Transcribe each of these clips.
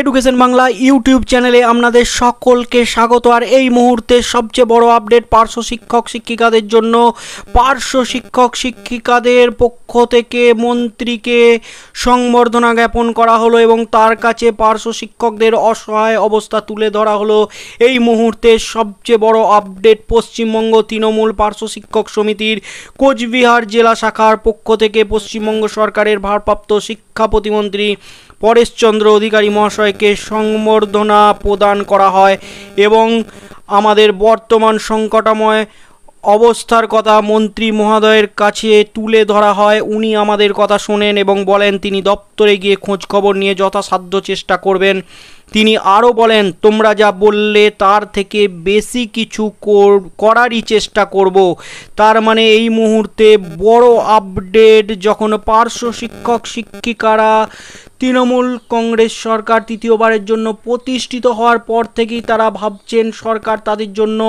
education Bangla YouTube চ্যানেলে আপনাদের সকলকে স্বাগত আর এই মুহূর্তে সবচেয়ে বড় আপডেট পার্শ্ব শিক্ষক শিক্ষিকাদের জন্য পার্শ্ব শিক্ষক শিক্ষিকাদের পক্ষ থেকে মন্ত্রীকে সংবর্ধনা জ্ঞাপন করা হলো এবং তার কাছে পার্শ্ব শিক্ষকদের অসহায় অবস্থা তুলে ধরা হলো এই মুহূর্তে সবচেয়ে বড় আপডেট পশ্চিমবঙ্গ তৃণমূল পার্শ্ব শিক্ষক সমিতির কোচবিহার জেলা শাখার পক্ষ থেকে পশ্চিমবঙ্গ সরকারের ভারপ্রাপ্ত শিক্ষা প্রতিমন্ত্রী পরেশচন্দ্র অধিকারী মহাশয়কে সংবর্ধনা প্রদান করা হয় এবং আমাদের বর্তমান সংকটময় অবস্থার কথা মন্ত্রী মহোদয়ের কাছে তুলে ধরা হয় উনি আমাদের কথা শোনেন এবং বলেন তিনি দপ্তরে গিয়ে খোঁজ খবর নিয়ে যথাসাধ্য চেষ্টা করবেন তিনি আরও বলেন তোমরা যা বললে তার থেকে বেশি কিছু করারই চেষ্টা করব তার মানে এই মুহূর্তে বড় আপডেট যখন পার্শ্ব শিক্ষক শিক্ষিকারা তৃণমূল কংগ্রেস সরকার তৃতীয়বারের জন্য প্রতিষ্ঠিত হওয়ার পর থেকেই তারা ভাবছেন সরকার তাদের জন্য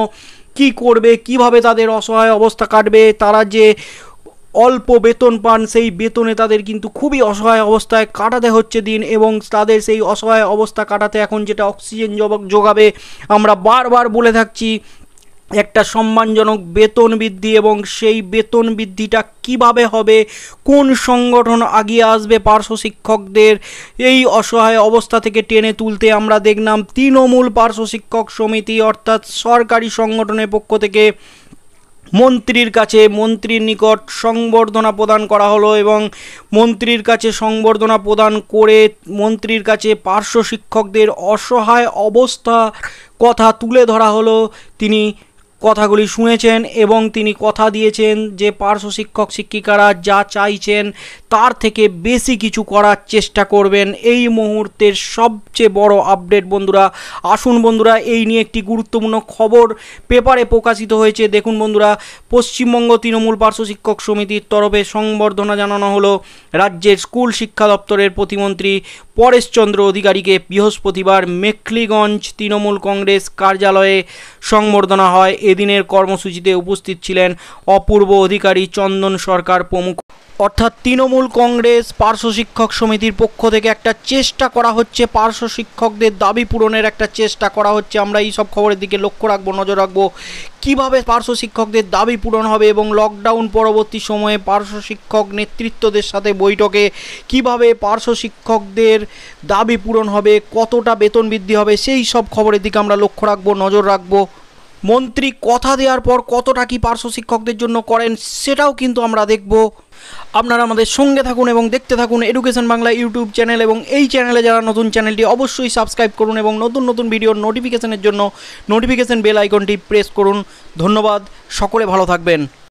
কি করবে কিভাবে তাদের অসহায় অবস্থা কাটবে তারা যে অল্প বেতন পান সেই বেতনে তাদের কিন্তু খুবই অসহায় অবস্থায় কাটাতে হচ্ছে দিন এবং তাদের সেই অসহায় অবস্থা কাটাতে এখন যেটা অক্সিজেন যোগাবে আমরা বারবার বলে থাকছি একটা সম্মানজনক বেতন বৃদ্ধি এবং সেই বেতন বৃদ্ধিটা কিভাবে হবে কোন সংগঠন আগিয়ে আসবে পার্শ্ব শিক্ষকদের এই অসহায় অবস্থা থেকে টেনে তুলতে আমরা দেখলাম তৃণমূল পার্শ্ব শিক্ষক সমিতি অর্থাৎ সরকারি সংগঠনের পক্ষ থেকে মন্ত্রীর কাছে মন্ত্রীর নিকট সংবর্ধনা প্রদান করা হলো এবং মন্ত্রীর কাছে সংবর্ধনা প্রদান করে মন্ত্রীর কাছে পার্শ্ব শিক্ষকদের অসহায় অবস্থা কথা তুলে ধরা হলো তিনি কথাগুলি শুনেছেন এবং তিনি কথা দিয়েছেন যে পার্শ্ব শিক্ষক শিক্ষিকারা যা চাইছেন তার থেকে বেশি কিছু করার চেষ্টা করবেন এই মুহূর্তের সবচেয়ে বড় আপডেট বন্ধুরা আসুন বন্ধুরা এই নিয়ে একটি গুরুত্বপূর্ণ খবর পেপারে প্রকাশিত হয়েছে দেখুন বন্ধুরা পশ্চিমবঙ্গ তৃণমূল পার্শ্ব শিক্ষক সমিতির তরফে সংবর্ধনা জানানো হলো রাজ্যের স্কুল শিক্ষা দপ্তরের প্রতিমন্ত্রী পরেশচন্দ্র অধিকারীকে বৃহস্পতিবার মেখলিগঞ্জ তৃণমূল কংগ্রেস কার্যালয়ে সংবর্ধনা হয় এদিনের কর্মসূচিতে উপস্থিত ছিলেন অপূর্ব অধিকারী চন্দন সরকার প্রমুখ অর্থাৎ তৃণমূল কংগ্রেস পার্শ্ব শিক্ষক সমিতির পক্ষ থেকে একটা চেষ্টা করা হচ্ছে পার্শ্ব শিক্ষকদের দাবি পূরণের একটা চেষ্টা করা হচ্ছে আমরা এই সব খবরের দিকে লক্ষ্য রাখবো নজর রাখবো কীভাবে পার্শ্ব শিক্ষকদের দাবি পূরণ হবে এবং লকডাউন পরবর্তী সময়ে পার্শ্ব শিক্ষক নেতৃত্বদের সাথে বৈঠকে কিভাবে পার্শ্ব শিক্ষকদের দাবি পূরণ হবে কতটা বেতন বৃদ্ধি হবে সেই সব খবরের দিকে আমরা লক্ষ্য রাখবো নজর রাখবো মন্ত্রী কথা দেওয়ার পর কতটা কি পার্শ্ব শিক্ষকদের জন্য করেন সেটাও কিন্তু আমরা দেখব আপনারা আমাদের সঙ্গে থাকুন এবং দেখতে থাকুন এডুকেশন বাংলা ইউটিউব চ্যানেল এবং এই চ্যানেলে যারা নতুন চ্যানেলটি অবশ্যই সাবস্ক্রাইব করুন এবং নতুন নতুন ভিডিওর নোটিফিকেশনের জন্য নোটিফিকেশন বেল আইকনটি প্রেস করুন ধন্যবাদ সকলে ভালো থাকবেন